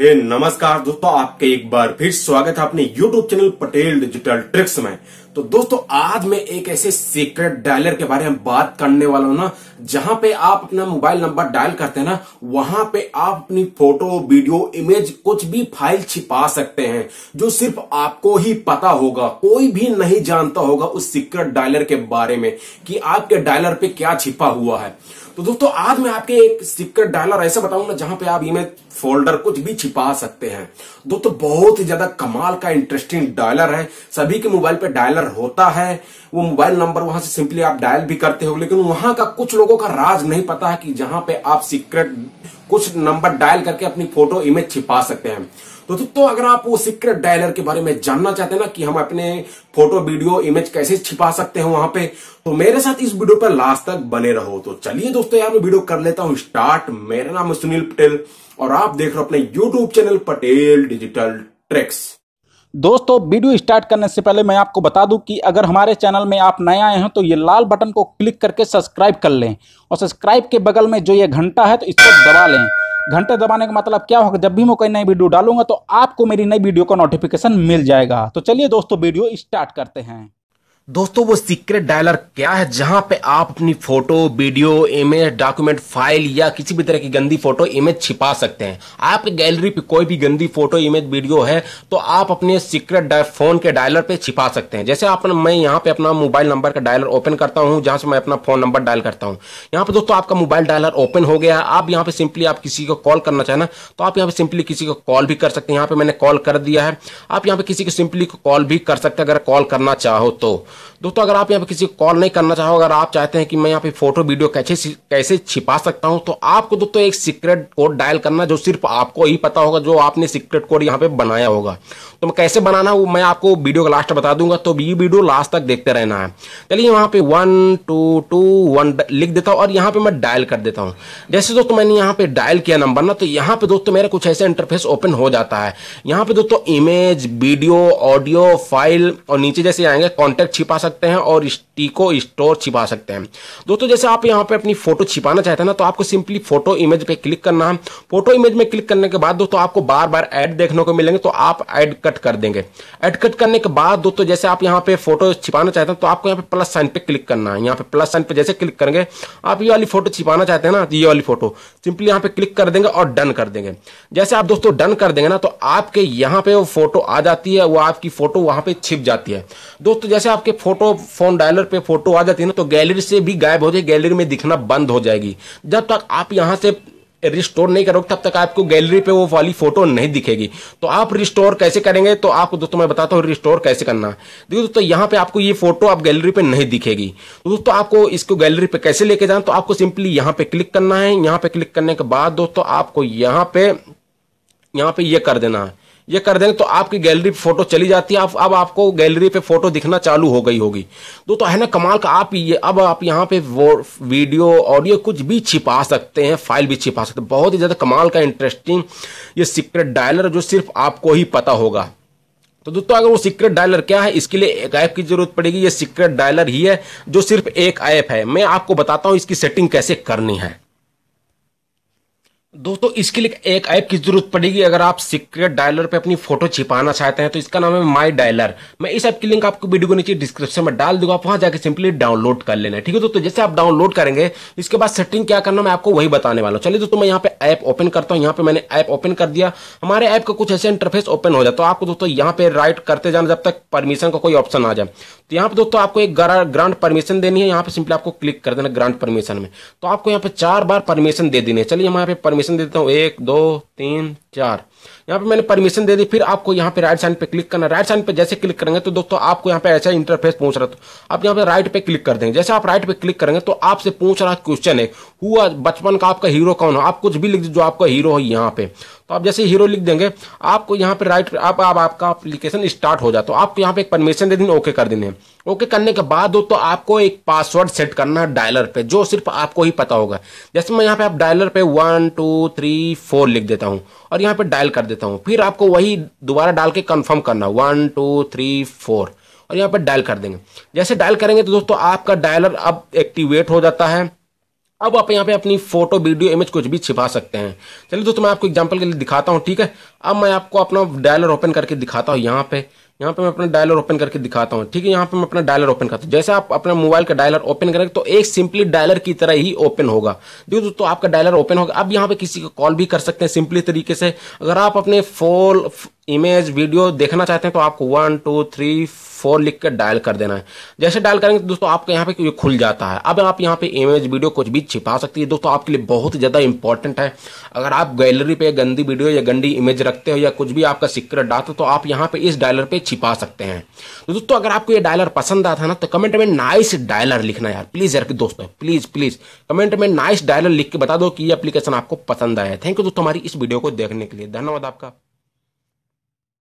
हे नमस्कार दोस्तों आपके एक बार फिर स्वागत है अपने YouTube channel Patel digital tricks में तो दोस्तों आज मैं एक ऐसे सीक्रेट डायलर के बारे में बात करने वाला हूं ना जहां पे आप अपना मोबाइल नंबर डायल करते हैं ना वहां पे आप अपनी फोटो वीडियो इमेज कुछ भी फाइल छिपा सकते हैं जो सिर्फ आपको ही पता होगा कोई भी नहीं जानता होगा उस सीक्रेट डायलर के बारे में कि आपके डायलर पे क्या छिपा हुआ है तो दोस्तों आज मैं आपके एक सीक्रेट डायलर ऐसा बताऊंगा जहां पे आप इमेज फोल्डर कुछ भी छिपा सकते हैं दोस्तों बहुत ही ज्यादा कमाल का इंटरेस्टिंग डायलर है सभी के मोबाइल पे डायलर अगर होता है वो मोबाइल नंबर वहां से सिंपली आप डायल भी करते हो लेकिन वहां का कुछ लोगों का राज नहीं पता है कि जहां पे आप सीक्रेट कुछ नंबर डायल करके अपनी फोटो इमेज छिपा सकते हैं तो दोस्तों तो अगर आप वो सीक्रेट डायलर के बारे में जानना चाहते हैं ना कि हम अपने फोटो वीडियो इमेज कैसे छिपा सकते हैं वहां पे तो मेरे साथ इस वीडियो पर लास्ट तक बने रहो तो चलिए दोस्तों यार मैं वीडियो कर लेता हूं स्टार्ट मेरा नाम है सुनील पटेल और आप देख रहे हो अपने YouTube channel Patel digital tricks दोस्तों वीडियो स्टार्ट करने से पहले मैं आपको बता दूं कि अगर हमारे चैनल में आप नए आए हैं तो ये लाल बटन को क्लिक करके सब्सक्राइब कर लें और सब्सक्राइब के बगल में जो ये घंटा है तो इसको दबा लें घंटे दबाने का मतलब क्या होगा जब भी मैं कोई नई वीडियो डालूंगा तो आपको मेरी नई वीडियो का नोटिफिकेशन मिल जाएगा तो चलिए दोस्तों वीडियो स्टार्ट करते हैं दोस्तों वो सीक्रेट डायलर क्या है जहां पे आप अपनी photo video image document file या किसी भी तरह की गंदी फोटो इमेज छिपा सकते हैं आपकी गैलरी पे कोई भी गंदी फोटो इमेज वीडियो है तो आप अपने सीक्रेट फोन के डायलर पे छिपा सकते हैं जैसे आप मैं यहाँ पे अपना मोबाइल नंबर का डायलर ओपन करता हूँ जहां से मैं अपना फोन नंबर डायल करता हूँ यहाँ पे दोस्तों आपका मोबाइल डायलर ओपन हो गया आप यहाँ पे सिंपली आप किसी को कॉल करना चाहे तो आप यहाँ पे सिंपली किसी को कॉल भी कर सकते हैं यहाँ पे मैंने कॉल कर दिया है आप यहाँ पे किसी को सिंपली कॉल भी कर सकते हैं अगर कॉल करना चाहो तो दोस्तों अगर आप यहाँ पे किसी को कॉल नहीं करना चाहो अगर आप चाहते हैं कि मैं यहाँ पे फोटो वीडियो कैसे कैसे छिपा सकता हूँ तो आपको दोस्तों एक सीक्रेट कोड डायल करना जो सिर्फ आपको ही पता होगा जो आपने सीक्रेट कोड यहाँ पे बनाया होगा तो मैं कैसे बनाना वो मैं आपको वीडियो का लास्ट बता दूंगा तो ये वीडियो लास्ट तक देखते रहना है चलिए यहाँ पे वन टू टू वन लिख देता हूँ और यहाँ पे मैं डायल कर देता हूँ जैसे दोस्तों मैंने यहाँ पे डायल किया नंबर ना तो यहाँ पे दोस्तों मेरा कुछ ऐसे इंटरफेस ओपन हो जाता है यहाँ पे दोस्तों इमेज वीडियो ऑडियो फाइल और नीचे जैसे आएंगे कॉन्टेक्ट छिपा सकते हैं और टीको स्टोर छिपा सकते हैं दोस्तों जैसे आप यहाँ पे अपनी फोटो छिपाना चाहते हैं ना तो आपको सिंपली फोटो इमेज पे क्लिक करना है फोटो इमेज में क्लिक करने के बाद दोस्तों आपको बार बार एड देखने को मिलेंगे तो आप एड कट कर देंगे एड कट करने के बाद दोस्तों जैसे आप यहाँ पे फोटो छिपाना चाहते हैं तो आपको यहाँ पे प्लस साइन पे क्लिक करना है यहाँ पे प्लस साइन पे जैसे क्लिक करेंगे आप ये वाली फोटो छिपाना चाहते हैं ना तो ये वाली फोटो सिंपली यहाँ पे क्लिक कर देंगे और डन कर देंगे जैसे आप दोस्तों डन कर देंगे ना तो आपके यहाँ पे वो फोटो आ जाती है वो आपकी फोटो वहां पे छिप जाती है दोस्तों जैसे आपके आपके फोटो फोन डायलर पे फोटो आ जाती है ना तो गैलरी से भी गायब हो जाए गैलरी में दिखना बंद हो जाएगी जब तक आप यहाँ से रिस्टोर नहीं करोगे तब तक आपको गैलरी पे वो वाली फोटो नहीं दिखेगी तो आप रिस्टोर कैसे करेंगे तो आपको दोस्तों मैं बताता हूँ रिस्टोर कैसे करना देखो दोस्तों यहाँ पे आपको ये फोटो आप गैलरी पे नहीं दिखेगी तो दोस्तों आपको इसको गैलरी पे कैसे लेके जाना तो आपको सिंपली यहाँ पे क्लिक करना है यहाँ पे क्लिक करने के बाद दोस्तों आपको यहाँ पे यहाँ पे ये यह कर देना है ये कर देंगे तो आपकी गैलरी पे फोटो चली जाती है आप अब आपको गैलरी पे फोटो दिखना चालू हो गई होगी दो तो-, तो है ना कमाल का आप ये अब आप यहाँ पे वो वीडियो ऑडियो कुछ भी छिपा सकते हैं फाइल भी छिपा सकते हैं बहुत ही ज़्यादा कमाल का इंटरेस्टिंग ये सीक्रेट डायलर जो सिर्फ आपको ही पता होगा तो दोस्तों अगर वो सीक्रेट डायलर क्या है इसके लिए एक ऐप की जरूरत पड़ेगी ये सीक्रेट डायलर ही है जो सिर्फ एक ऐप है मैं आपको बताता हूँ इसकी सेटिंग कैसे करनी है दोस्तों इसके लिए एक ऐप की जरूरत पड़ेगी अगर आप सीक्रेट डायलर पे अपनी फोटो छिपाना चाहते हैं तो इसका नाम है माय डायलर मैं इस ऐप की लिंक आपको वीडियो को नीचे डिस्क्रिप्शन में डाल दूंगा आप वहां जाकर सिंपली डाउनलोड कर लेना ठीक है दोस्तों जैसे आप डाउनलोड करेंगे इसके बाद सेटिंग क्या करना मैं आपको वही बताने वाला हूँ चलिए दोस्तों मैं यहाँ पे ऐप ओपन करता हूँ यहाँ पे मैंने ऐप ओपन कर दिया हमारे ऐप का कुछ ऐसे इंटरफेस ओपन हो जाए तो आपको दोस्तों यहाँ पे राइट करते जाना जब तक परमिशन का कोई ऑप्शन आ जाए तो यहाँ पे दोस्तों आपको एक ग्रांट परमिशन देनी है यहाँ पे सिंपली आपको क्लिक कर देना ग्रांट परमिशन में तो आपको यहाँ पे चार बार परमिशन दे देनी है चलिए हम यहाँ पे परमिशन कमीशन देता हूँ एक दो तीन चार यहाँ पे मैंने परमिशन दे दी फिर आपको यहाँ पे राइट साइड पे क्लिक करना राइट साइड पे जैसे क्लिक करेंगे तो दोस्तों आपको यहाँ पे ऐसा इंटरफेस पूछ रहा था आप यहाँ पे राइट पे क्लिक कर देंगे जैसे आप राइट पे क्लिक करेंगे तो आपसे पूछ रहा क्वेश्चन है हुआ बचपन का आपका हीरो कौन हो आप कुछ भी लिख जो आपका हीरो है यहाँ पे तो आप जैसे हीरो लिख देंगे आपको यहाँ पे राइट आप, आप आपका अप्लीकेशन स्टार्ट हो जाए तो आपको यहाँ पे एक परमिशन दे देनी ओके कर देने ओके करने के बाद दोस्तों आपको एक पासवर्ड सेट करना है डायलर पे जो सिर्फ आपको ही पता होगा जैसे मैं यहाँ पे आप डायलर पे वन टू थ्री फोर लिख देता हूँ और यहाँ पे डायल कर देता देता हूँ फिर आपको वही दोबारा डाल के कंफर्म करना वन टू थ्री फोर और यहाँ पर डायल कर देंगे जैसे डायल करेंगे तो दोस्तों आपका डायलर अब एक्टिवेट हो जाता है अब आप यहाँ पे अपनी फोटो वीडियो इमेज कुछ भी छिपा सकते हैं चलिए दोस्तों मैं आपको एग्जाम्पल के लिए दिखाता हूँ ठीक है अब मैं आपको अपना डायलर ओपन करके दिखाता हूँ यहाँ पे यहाँ पे मैं अपना डायलर ओपन करके दिखाता हूँ ठीक है यहाँ पे मैं अपना डायलर ओपन करता हूँ जैसे आप अपना मोबाइल का डायलर ओपन करेंगे तो एक सिंपली डायलर की तरह ही ओपन होगा देखो दोस्तों आपका डायलर ओपन होगा आप यहाँ पे किसी को कॉल भी कर सकते हैं सिंपली तरीके से अगर आप अपने फोन इमेज वीडियो देखना चाहते हैं तो आपको वन टू थ्री फोर लिख कर डायल कर देना है जैसे डायल करेंगे तो दोस्तों आपके यहाँ पे खुल जाता है अब आप यहाँ पे इमेज वीडियो कुछ भी छिपा सकती है दोस्तों आपके लिए बहुत ज़्यादा इंपॉर्टेंट है अगर आप गैलरी पे गंदी वीडियो या गंदी इमेज रखते हो या कुछ भी आपका सीक्रेट डाटा तो आप यहाँ पे इस डायलर पे छिपा सकते हैं तो दोस्तों अगर आपको ये डायलर पसंद आता है ना तो कमेंट में नाइस डायलर लिखना यार प्लीज़ यार दोस्तों प्लीज़ प्लीज़ कमेंट में नाइस डायलर लिख के बता दो कि ये अप्लीकेशन आपको पसंद आया थैंक यू दोस्तों हमारी इस वीडियो को देखने के लिए धन्यवाद आपका